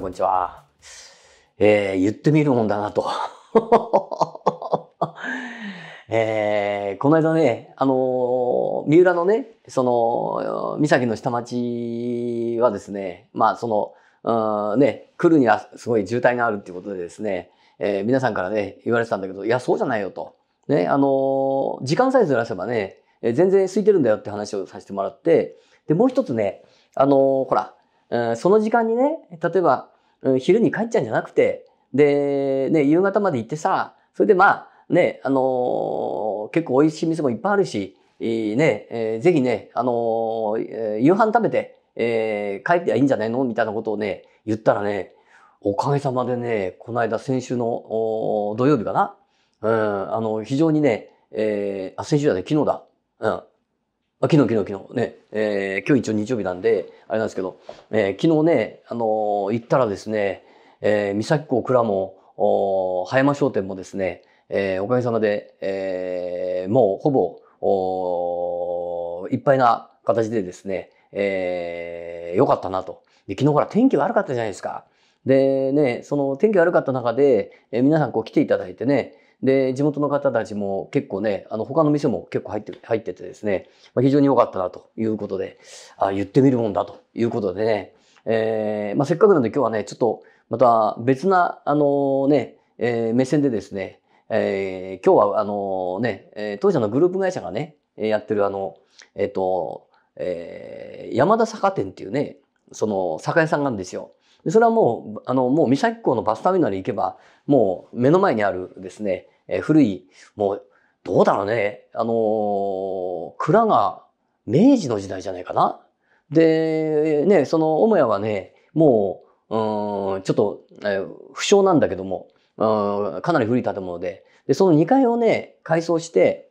ん、こんにちは。えー、言ってみるもんだなと。えー、この間ね、あのー、三浦のね、その、三崎の下町はですね、まあ、その、うん、ね、来るにはすごい渋滞があるっていうことでですね、えー、皆さんからね、言われてたんだけど、いや、そうじゃないよと。ね、あの時間さえずらせばね、え全然空いてるんだよって話をさせてもらって、で、もう一つね、あのほら、うん、その時間にね、例えば、昼に帰っちゃうんじゃなくて、で、ね、夕方まで行ってさ、それでまあ、ね、あのー、結構美味しい店もいっぱいあるし、いいね、えー、ぜひね、あのー、夕飯食べて、えー、帰ってはいいんじゃないのみたいなことをね、言ったらね、おかげさまでね、この間先週の土曜日かな、うん、あの、非常にね、えー、あ、先週だね、昨日だ。うん。あ昨日、昨日、昨日、ね、えー、今日一応日曜日なんで、あれなんですけど、えー、昨日ね、あのー、行ったらですね、えー、三崎港蔵も、お葉山商店もですね、えー、おかげさまで、えー、もうほぼ、おいっぱいな形でですね、えー、よかったなと。で昨日ほら天気悪かったじゃないですか。でね、その天気悪かった中で、えー、皆さんこう来ていただいてね、で、地元の方たちも結構ね、あの、他の店も結構入って、入っててですね、まあ、非常に良かったなということで、あ言ってみるもんだということでね、えー、まあ、せっかくなんで今日はね、ちょっとまた別な、あのね、えー、目線でですね、えー、今日はあのね、え当社のグループ会社がね、やってるあの、えっ、と、え山田酒店っていうね、その酒屋さんなんですよ。それはもう、あの、もう三崎港のバスターミナル行けば、もう目の前にあるですね、え古い、もう、どうだろうね、あのー、蔵が明治の時代じゃないかな。で、ね、その母屋はね、もう、うんちょっと、え不詳なんだけども、うんかなり古い建物で、で、その2階をね、改装して、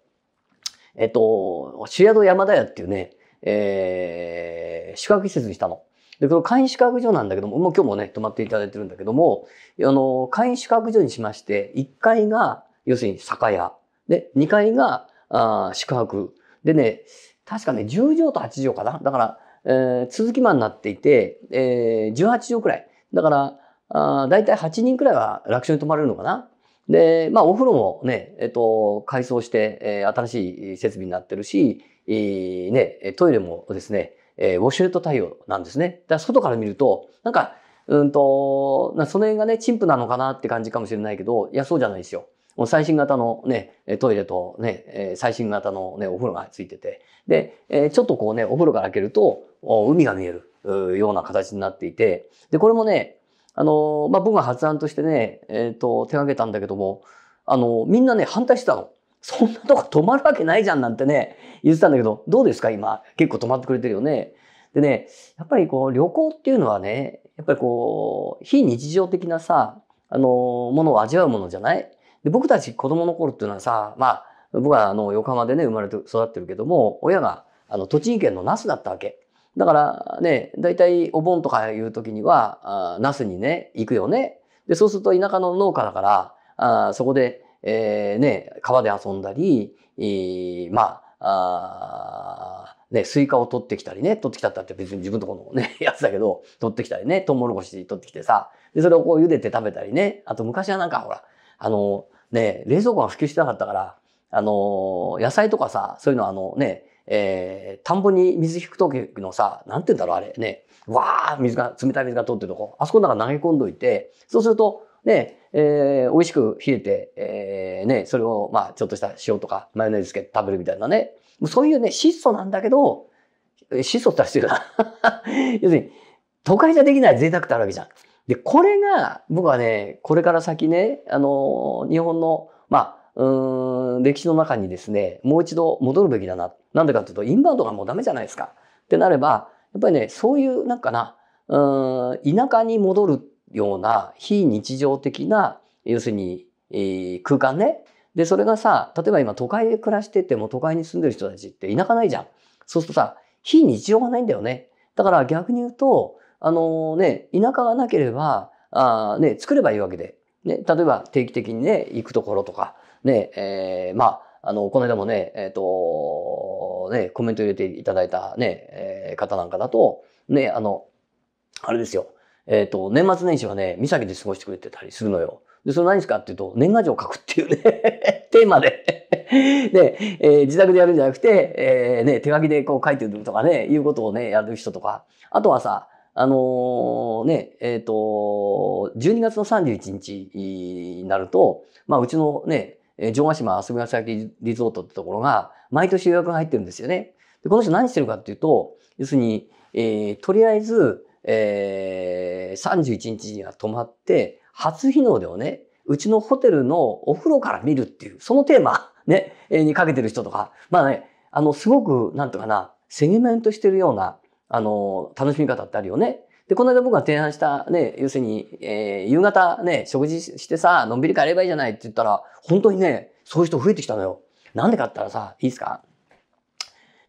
えっと、主宿山田屋っていうね、えー、宿泊施設にしたの。で、この会員宿泊所なんだけども、もう今日もね、泊まっていただいてるんだけども、あの、会員宿泊所にしまして、1階が、要するに酒屋。で、2階があ宿泊。でね、確かね、10畳と8畳かな。だから、えー、続き間になっていて、えー、18畳くらい。だから、あだいたい8人くらいは楽勝に泊まれるのかな。で、まあ、お風呂もね、えっと、改装して、えー、新しい設備になってるし、えー、ね、トイレもですね、えー、ウォシュレット対応なんですね。だから外から見ると、なんか、うんと、その辺がね、陳腐なのかなって感じかもしれないけど、いや、そうじゃないですよ。もう最新型のね、トイレとね、最新型のね、お風呂がついてて、で、ちょっとこうね、お風呂から開けると、海が見えるような形になっていて、で、これもね、あの、まあ、僕が発案としてね、えっ、ー、と、手がけたんだけども、あの、みんなね、反対してたの。そんなとこ泊まるわけないじゃんなんてね、言ってたんだけど、どうですか今、結構泊まってくれてるよね。でね、やっぱりこう、旅行っていうのはね、やっぱりこう、非日常的なさ、あの、ものを味わうものじゃないで僕たち子供の頃っていうのはさ、まあ、僕はあの横浜でね、生まれて育ってるけども、親があの栃木県の那須だったわけ。だからね、大体お盆とかいう時には、あ那須にね、行くよね。で、そうすると田舎の農家だから、あそこで、えー、ね、川で遊んだり、えー、まあ、あね、スイカを取ってきたりね、取ってきたったって別に自分とこのね、やつだけど、取ってきたりね、トウモロコシ取ってきてさ、で、それをこう茹でて食べたりね、あと昔はなんかほら、あの、ね、冷蔵庫が普及してなかったから、あの、野菜とかさ、そういうのあのね、えー、田んぼに水引く時のさ、なんて言うんだろう、あれ、ね、わあ水が、冷たい水が通ってるとこ、あそこの中投げ込んどいて、そうすると、ね、えー、美味しく冷えて、えー、ね、それを、まあ、ちょっとした塩とか、マヨネーズつけて食べるみたいなね。そういうね、質素なんだけど、質素って言ったら必要だ。要するに、都会じゃできない贅沢ってあるわけじゃん。で、これが、僕はね、これから先ね、あの、日本の、まあ、うん、歴史の中にですね、もう一度戻るべきだな。なんでかっていうと、インバウンドがもうダメじゃないですか。ってなれば、やっぱりね、そういう、なんかな、うん、田舎に戻るような非日常的な、要するに、えー、空間ね。で、それがさ、例えば今都会で暮らしてても都会に住んでる人たちって田舎ないじゃん。そうするとさ、非日常がないんだよね。だから逆に言うと、あのね、田舎がなければ、あね、作ればいいわけで。ね、例えば定期的にね、行くところとか、ね、えー、まあ、あの、この間もね、えっ、ー、と、ね、コメント入れていただいたね、えー、方なんかだと、ね、あの、あれですよ、えっ、ー、と、年末年始はね、岬で過ごしてくれてたりするのよ。で、それ何ですかっていうと、年賀状を書くっていうね テーマでで、えー、自宅でやるんじゃなくて、えー、ね、手書きでこう書いてるとかね、いうことをね、やる人とか、あとはさ、あのね、えっ、ー、と、12月の31日になると、まあ、うちのね、城ヶ島遊びきリゾートってところが、毎年予約が入ってるんですよね。で、この人何してるかっていうと、要するに、えー、とりあえず、えー、31日には泊まって、初日の出をね、うちのホテルのお風呂から見るっていう、そのテーマ、ね、えにかけてる人とか、まあね、あの、すごく、なんとかな、セグメントしてるような、あの、楽しみ方ってあるよね。で、この間僕が提案したね、要するに、えー、夕方ね、食事してさ、のんびり帰ればいいじゃないって言ったら、本当にね、そういう人増えてきたのよ。なんでかって言ったらさ、いいですか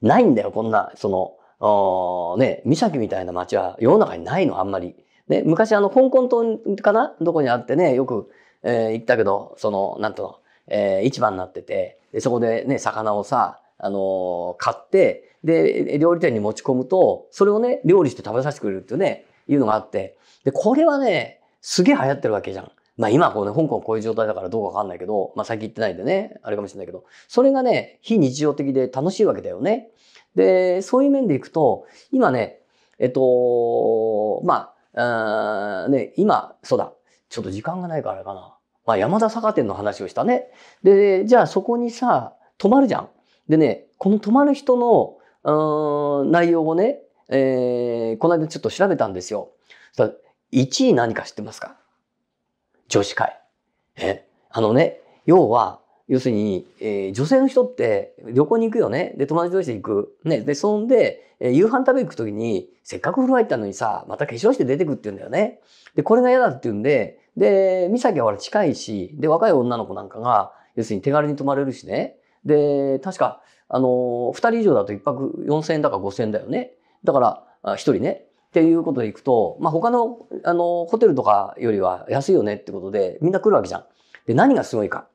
ないんだよ、こんな、その、おね、岬みたいな街は世の中にないの、あんまり。ね、昔あの、香港島かなどこにあってね、よく、えー、行ったけど、その、なんとえー、市場になってて、そこでね、魚をさ、あのー、買って、で、料理店に持ち込むと、それをね、料理して食べさせてくれるっていうね、いうのがあって。で、これはね、すげえ流行ってるわけじゃん。まあ今こうね、香港こういう状態だからどうかわかんないけど、まあ最近行ってないんでね、あれかもしれないけど、それがね、非日常的で楽しいわけだよね。で、そういう面でいくと、今ね、えっと、まあ、あね、今、そうだ、ちょっと時間がないからあれかな。まあ山田酒店の話をしたね。で、じゃあそこにさ、泊まるじゃん。でね、この泊まる人の内容をね、えー、この間ちょっと調べたんですよ。1位何か知ってますか女子会。え、あのね、要は、要するに、えー、女性の人って旅行に行くよね。で、友達同士で行く。ね。で、そんで、えー、夕飯食べ行くときに、せっかく風呂入ったのにさ、また化粧して出てくって言うんだよね。で、これが嫌だって言うんで、で、美咲はほら近いし、で、若い女の子なんかが、要するに手軽に泊まれるしね。で、確か、あの、2人以上だと1泊4000円だか5000円だよね。だから、1人ね。っていうことでいくと、まあ、他の、あの、ホテルとかよりは安いよねってことで、みんな来るわけじゃん。で、何がすごいか。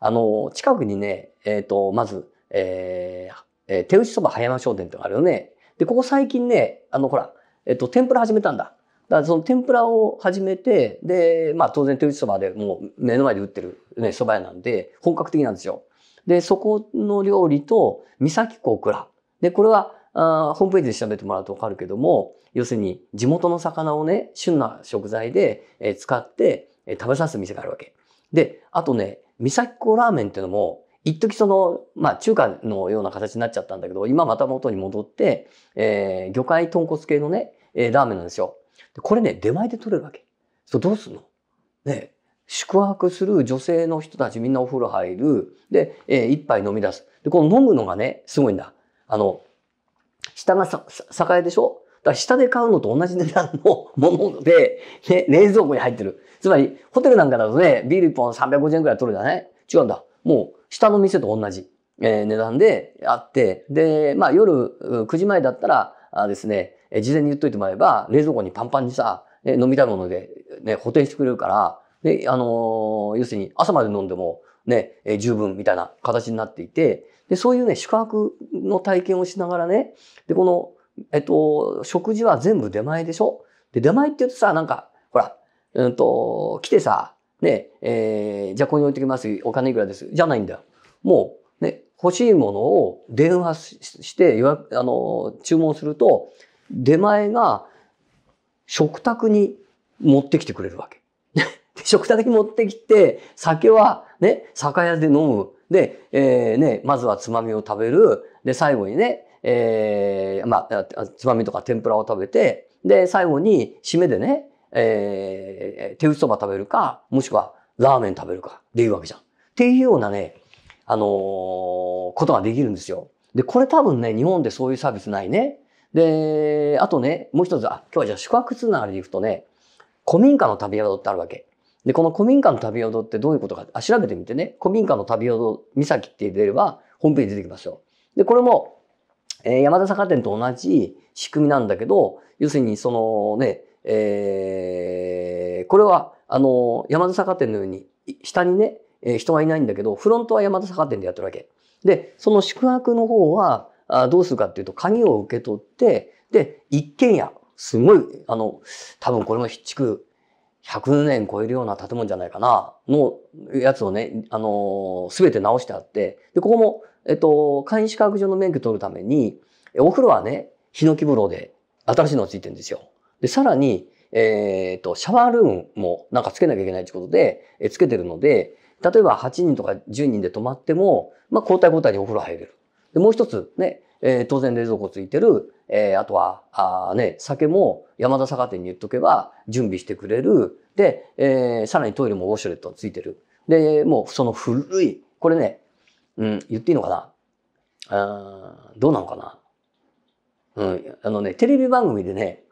あの、近くにね、えっ、ー、と、まず、えー、えー、手打ちそば葉山商店ってのがあるよね。で、ここ最近ね、あの、ほら、えっ、ー、と、天ぷら始めたんだ。だからその天ぷらを始めて、で、まあ当然手打ちそばでもう目の前で売ってるね、蕎麦屋なんで、本格的なんですよ。で、そこの料理と、三崎港蔵。で、これは、あホームページで調べてもらうとわかるけども、要するに地元の魚をね、旬な食材で、え使って、え食べさす店があるわけ。で、あとね、三崎港ラーメンっていうのも、一時その、まあ中華のような形になっちゃったんだけど、今また元に戻って、えー、魚介豚骨系のね、えー、ラーメンなんですよ。でこれね、出前で取れるわけ。そう、どうすんのね、宿泊する女性の人たちみんなお風呂入る。で、えー、一杯飲み出す。で、この飲むのがね、すごいんだ。あの、下がさ、さ、栄でしょだから下で買うのと同じ値段のもので、ね、冷蔵庫に入ってる。つまり、ホテルなんかだとね、ビール1本350円くらい取るじゃない違うんだ。もう、下の店と同じ、えー、値段であって、で、まあ夜9時前だったら、あですね、事前に言っといてもらえば、冷蔵庫にパンパンにさ、飲みたいもので、ね、補填してくれるから、で、あの要するに朝まで飲んでもね、え十分みたいな形になっていて、で、そういうね、宿泊の体験をしながらね、で、この、えっと、食事は全部出前でしょで、出前って言うとさ、なんか、ほら、うんと、来てさ、ね、えー、じゃあここに置いてきます。お金いくらです。じゃないんだよ。もう、ね、欲しいものを電話して予約、あの、注文すると、出前が食卓に持ってきてくれるわけ。食卓に持ってきて、酒はね、酒屋で飲む。で、えー、ね、まずはつまみを食べる。で、最後にね、えー、まあ、つまみとか天ぷらを食べて、で、最後に締めでね、えー、手打ちそば食べるか、もしくはラーメン食べるか、でいうわけじゃん。っていうようなね、あのー、ことができるんですよ。で、これ多分ね、日本でそういうサービスないね。で、あとね、もう一つ、あ、今日はじゃあ宿泊つながりで行くとね、古民家の旅宿ってあるわけ。で、この古民家の旅踊ってどういうことか、あ、調べてみてね、古民家の旅踊岬って出れば、ホームページ出てきますよ。で、これも、えー、山田坂店と同じ仕組みなんだけど、要するにそのね、えー、これは、あの、山田坂店のように、下にね、えー、人がいないんだけど、フロントは山田坂店でやってるわけ。で、その宿泊の方は、あどうするかっていうと、鍵を受け取って、で、一軒家、すごい、あの、多分これも築100年超えるような建物じゃないかな、のやつをね、あの、すべて直してあって、で、ここも、えっと、簡易資格上の免許取るために、お風呂はね、ヒノキ風呂で新しいのがついてるんですよ。で、さらに、えー、っと、シャワールームもなんかつけなきゃいけないってことで、えつけてるので、例えば8人とか10人で泊まっても、まあ、交代交代にお風呂入れる。で、もう一つね、えー、当然冷蔵庫ついてる、えー、あとは、あね、酒も山田酒店に言っとけば準備してくれる。で、えー、さらにトイレもウォシュレットついてる。で、もうその古い、これね、うん、言っていいのかなあどうなのかなうん、あのね、テレビ番組でね、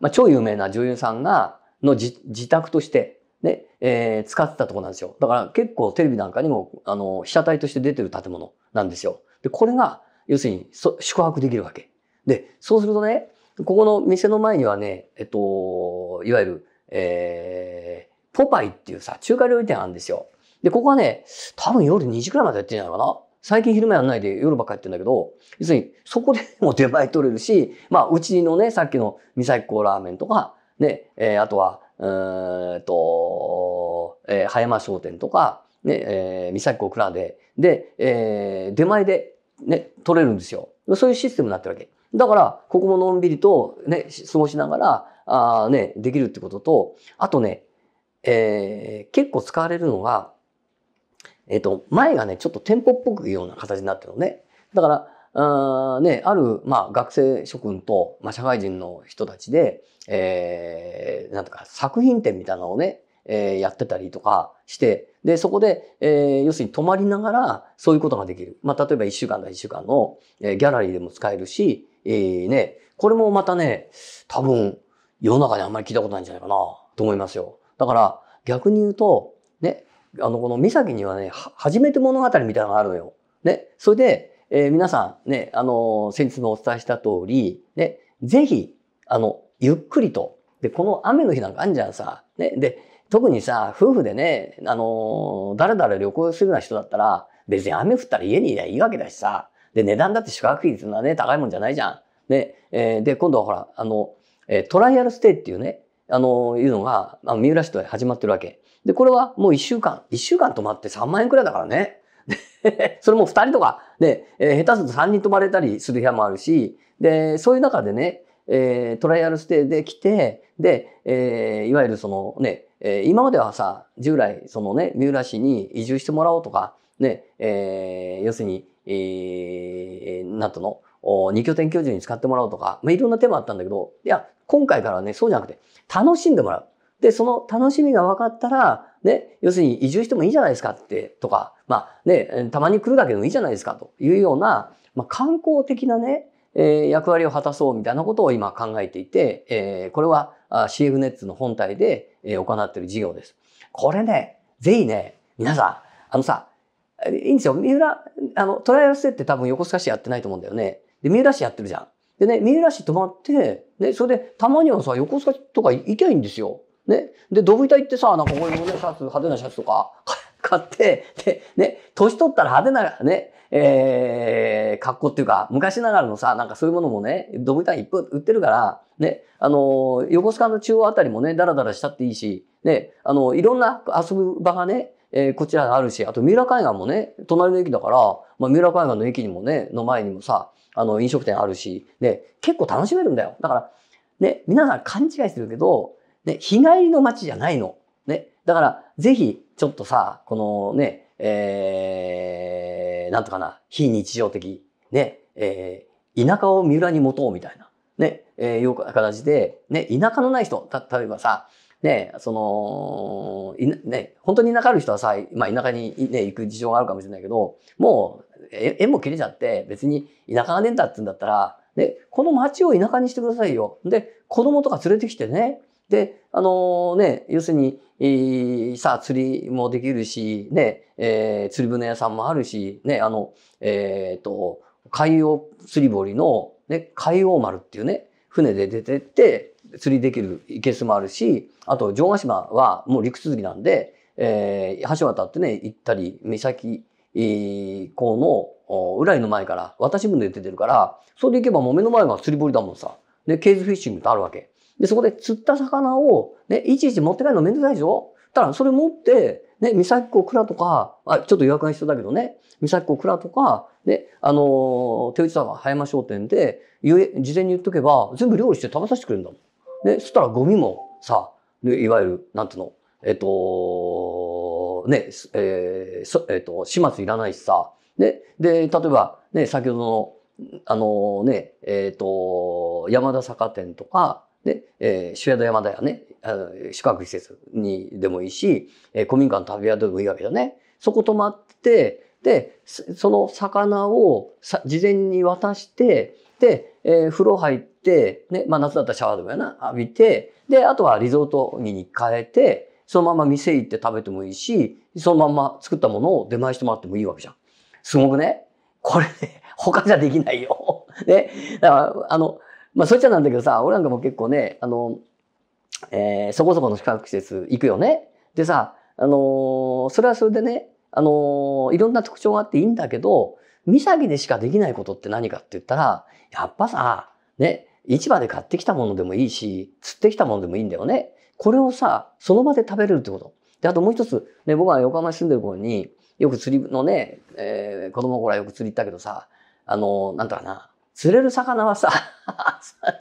まあ、超有名な女優さんが、の自宅として、ね、えー、使ってたとこなんですよ。だから結構テレビなんかにも、あの、被写体として出てる建物なんですよ。で、これが要するに宿泊できるわけ。で、そうするとね、ここの店の前にはね、えっと、いわゆる、えー、ポパイっていうさ、中華料理店あるんですよ。で、ここはね、多分夜2時くらいまでやってんじゃないかな。最近昼間やんないで夜ばっかやってるんだけど、要するにそこでも出前取れるし、まあ、うちのね、さっきの三崎港ラーメンとか、ね、えー、あとは、うんと、えー、葉山商店とか、ね、えー、三崎港ーで、で、えー、出前でね、取れるんですよ。そういうシステムになってるわけ。だから、ここものんびりとね、過ごしながら、あね、できるってことと、あとね、えー、結構使われるのが、えっ、ー、と、前がね、ちょっと店舗っぽくような形になってるのね。だから、あね、ある、まあ、学生諸君と、まあ、社会人の人たちで、えー、なんとか作品展みたいなのをね、えー、やってたりとか、して、で、そこで、えー、要するに泊まりながら、そういうことができる。まあ、例えば1週間だ1週間の、えー、ギャラリーでも使えるし、えー、ね、これもまたね、多分、世の中であんまり聞いたことないんじゃないかな、と思いますよ。だから、逆に言うと、ね、あの、この岬にはね、は初めて物語みたいなのがあるのよ。ね、それで、えー、皆さん、ね、あの、先日もお伝えした通り、ね、ぜひ、あの、ゆっくりと、で、この雨の日なんかあんじゃんさ、ね、で、特にさ、夫婦でね、あの、誰々旅行するような人だったら、別に雨降ったら家にいりゃいいわけだしさ。で、値段だって宿泊費っていうのはね、高いもんじゃないじゃん。ね、えー、で、今度はほら、あの、えー、トライアルステイっていうね、あの、いうのが、あの三浦市と始まってるわけ。で、これはもう一週間、一週間泊まって3万円くらいだからね。それも二人とか、ね、えー、下手すると三人泊まれたりする部屋もあるし、で、そういう中でね、えー、トライアルステイで来て、で、えー、いわゆるそのね、えー、今まではさ、従来、そのね、三浦市に移住してもらおうとか、ね、えー、要するに、えー、なんとの、二拠点居住に使ってもらおうとか、まあ、いろんな手もあったんだけど、いや、今回からはね、そうじゃなくて、楽しんでもらう。で、その楽しみが分かったら、ね、要するに移住してもいいじゃないですかって、とか、まあね、たまに来るだけでもいいじゃないですかというような、まあ、観光的なね、えー、役割を果たそうみたいなことを今考えていて、えー、これは CF ネッツの本体で、えー、行っている事業です。これね、ぜひね、皆さん、あのさ、いいんですよ。三浦、あの、トライアルステって多分横須賀市やってないと思うんだよね。で、三浦市やってるじゃん。でね、三浦市泊まって、ね、それで、たまにはさ、横須賀とか行きゃいいんですよ。ね。で、ドブ板行ってさ、なんかこういうね、シャツ、派手なシャツとか、買って、で、ね、年取ったら派手な、ね、えー、格好っていうか、昔ながらのさ、なんかそういうものもね、ドブ板いっぱい売ってるから、ね、あの、横須賀の中央あたりもね、だらだらしたっていいし、ね、あの、いろんな遊ぶ場がね、えー、こちらがあるし、あと三浦海岸もね、隣の駅だから、まあ、三浦海岸の駅にもね、の前にもさ、あの、飲食店あるし、ね、結構楽しめるんだよ。だから、ね、皆さん勘違いしてるけど、ね、日帰りの街じゃないの。ね、だから、ぜひ、ちょっとさ、このね、えー、なんとかな、非日常的、ね、えー、田舎を三浦に持とうみたいな、ね、えー、いう形で、ね、田舎のない人、た、例えばさ、ね、その、いね、本当に田舎ある人はさ、まあ田舎に、ね、行く事情があるかもしれないけど、もう、縁も切れちゃって、別に田舎がねえんだって言うんだったら、ね、この町を田舎にしてくださいよ。で、子供とか連れてきてね、で、あのね、要するに、えー、さあ釣りもできるし、ね、えー、釣り船屋さんもあるし、ね、あの、えっ、ー、と、海洋釣り堀の、ね、海洋丸っていうね、船で出てって釣りできる生けすもあるし、あと城ヶ島はもう陸続きなんで、えー、橋渡ってね、行ったり、三崎、えー、港の、浦井の前から、私船で出てるから、それで行けばもう目の前が釣り堀だもんさ。で、ケーズフィッシングってあるわけ。で、そこで釣った魚を、ね、いちいち持って帰るのめんどくさいでしょただ、それ持って、ね、三崎港蔵とか、あ、ちょっと予約が必要だけどね、三崎港蔵とか、ね、あのー、手打ち沢葉山商店で、ゆえ、事前に言っとけば、全部料理して食べさせてくれるんだもん。ね、そしたらゴミもさ、ね、いわゆる、なんていうの、えっと、ね、えー、そ、えっと、始末いらないしさ、ね、で、例えば、ね、先ほどの、あのー、ね、えっ、と、山田坂店とか、で、えー、宿宿山だよね。あの宿泊施設にでもいいし、えー、古民家の旅宿でもいいわけだね。そこ泊まって、で、その魚をさ事前に渡して、で、えー、風呂入って、ね、まあ夏だったらシャワーでもやな、浴びて、で、あとはリゾート着に変えて、そのまま店行って食べてもいいし、そのまま作ったものを出前してもらってもいいわけじゃん。すごくね。これね、他じゃできないよ。ね。だから、あの、まあ、そっちゃなんだけどさ、俺なんかも結構ね、あの、えー、そこそこの宿泊施設行くよね。でさ、あのー、それはそれでね、あのー、いろんな特徴があっていいんだけど、三崎でしかできないことって何かって言ったら、やっぱさ、ね、市場で買ってきたものでもいいし、釣ってきたものでもいいんだよね。これをさ、その場で食べれるってこと。で、あともう一つ、ね、僕は横浜に住んでる頃に、よく釣りのね、えー、子供の頃はよく釣り行ったけどさ、あのー、なんとかな、釣れる魚はさ、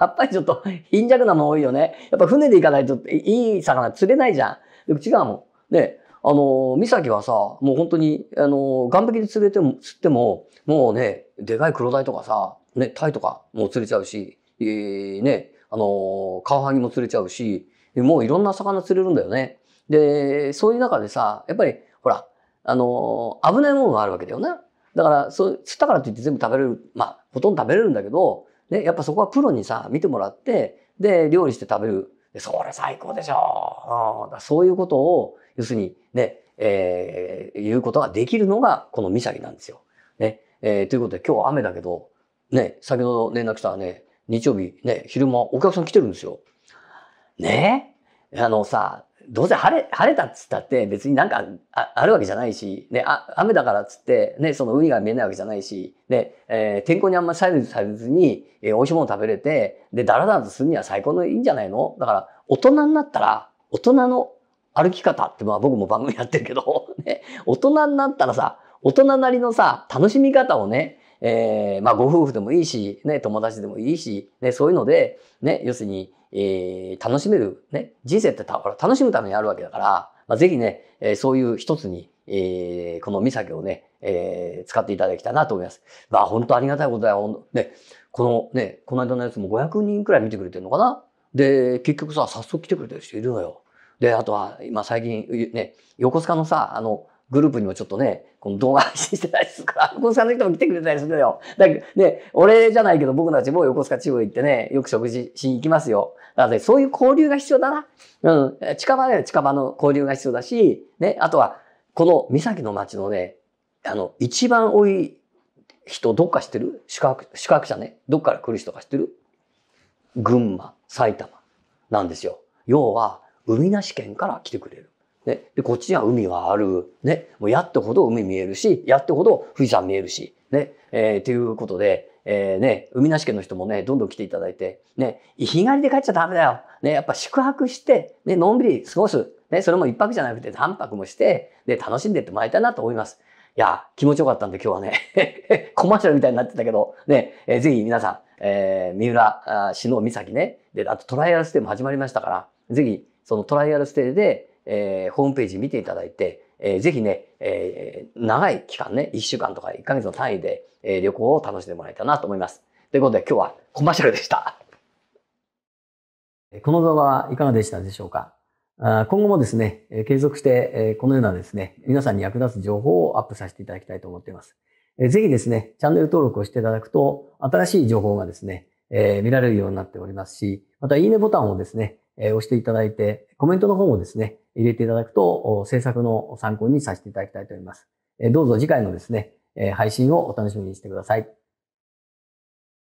やっぱりちょっと貧弱なもん多いよね。やっぱ船で行かないといい魚釣れないじゃん。違うもん。で、あの、三崎はさ、もう本当に、あの、岸壁で釣れても、釣っても、もうね、でかい黒鯛とかさ、ね、鯛とかもう釣れちゃうし、えー、ね、あの、カワハギも釣れちゃうし、もういろんな魚釣れるんだよね。で、そういう中でさ、やっぱり、ほら、あの、危ないものがあるわけだよな、ね。だから、そう、釣ったからといって全部食べれる、まあ、ほとんど食べれるんだけど、ね、やっぱそこはプロにさ、見てもらって、で、料理して食べる。でそれ最高でしょう、うん、そういうことを、要するにね、えー、いうことができるのが、この岬なんですよ。ね。えー、ということで、今日は雨だけど、ね、先ほど連絡したらね、日曜日ね、昼間お客さん来てるんですよ。ねあのさ、どうせ晴れ、晴れたっつったって、別になんかあるわけじゃないし、ね、あ雨だからっつって、ね、その海が見えないわけじゃないし、で、えー、天候にあんまり左右されずに、えー、美味しいもの食べれて、で、だらだらとするには最高のいいんじゃないのだから、大人になったら、大人の歩き方って、まあ僕も番組やってるけど、ね、大人になったらさ、大人なりのさ、楽しみ方をね、えー、まあご夫婦でもいいし、ね、友達でもいいし、ね、そういうので、ね、要するに、えー、楽しめる、ね、人生ってた楽しむためにあるわけだから、まあ、ぜひね、えー、そういう一つに、えー、このミサをね、えー、使っていただきたいなと思います。まあ、本当ありがたいことだよ。ね、このね、この間のやつも500人くらい見てくれてるのかなで、結局さ、早速来てくれてる人いるのよ。で、あとは、今最近、ね、横須賀のさ、あの、グループにもちょっとね、この動画配信してたりするから、横須賀の人も来てくれたりするよ。だけどね、俺じゃないけど僕たちも横須賀地方行ってね、よく食事しに行きますよ。だから、ね、そういう交流が必要だな。うん。近場では近場の交流が必要だし、ね、あとは、この三崎の町のね、あの、一番多い人、どっか知ってる宿泊、宿泊者ね。どっから来る人か知ってる群馬、埼玉なんですよ。要は、海なし県から来てくれる。ね。で、こっちには海はある。ね。もうやってほど海見えるし、やってほど富士山見えるし。ね。えー、ということで、えー、ね、海なし県の人もね、どんどん来ていただいて、ね、日帰りで帰っちゃダメだよ。ね、やっぱ宿泊して、ね、のんびり過ごす。ね、それも一泊じゃなくて三泊もして、で、楽しんでってもらいたいなと思います。いや、気持ちよかったんで今日はね、コマーシャルみたいになってたけど、ね、えー、ぜひ皆さん、えー、三浦、あ三崎ね、で、あとトライアルステイも始まりましたから、ぜひ、そのトライアルステイで、えー、ホームページ見ていただいて、えー、ぜひね、えー、長い期間ね、1週間とか1ヶ月の単位で、えー、旅行を楽しんでもらえたらなと思います。ということで今日はコマーシャルでした。この動画はいかがでしたでしょうか今後もですね、継続してこのようなですね、皆さんに役立つ情報をアップさせていただきたいと思っています。ぜひですね、チャンネル登録をしていただくと、新しい情報がですね、見られるようになっておりますし、またいいねボタンをですね、え押していただいて、コメントの方もですね、入れていただくと、制作の参考にさせていただきたいと思います。えどうぞ次回のですね、え配信をお楽しみにしてください。